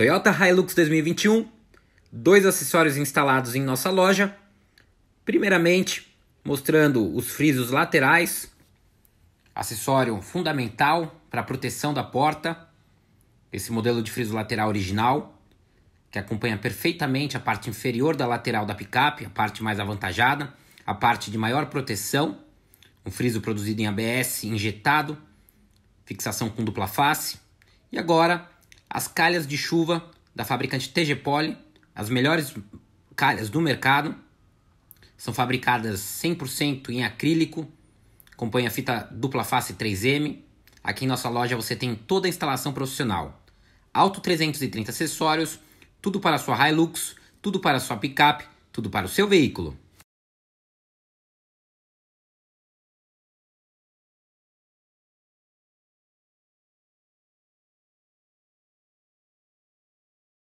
Toyota Hilux 2021, dois acessórios instalados em nossa loja. Primeiramente, mostrando os frisos laterais, acessório fundamental para proteção da porta. Esse modelo de friso lateral original, que acompanha perfeitamente a parte inferior da lateral da picape, a parte mais avantajada, a parte de maior proteção. Um friso produzido em ABS injetado, fixação com dupla face. E agora as calhas de chuva da fabricante TG Poly, as melhores calhas do mercado. São fabricadas 100% em acrílico, acompanha a fita dupla face 3M. Aqui em nossa loja você tem toda a instalação profissional. Alto 330 acessórios, tudo para sua Hilux, tudo para sua picape, tudo para o seu veículo.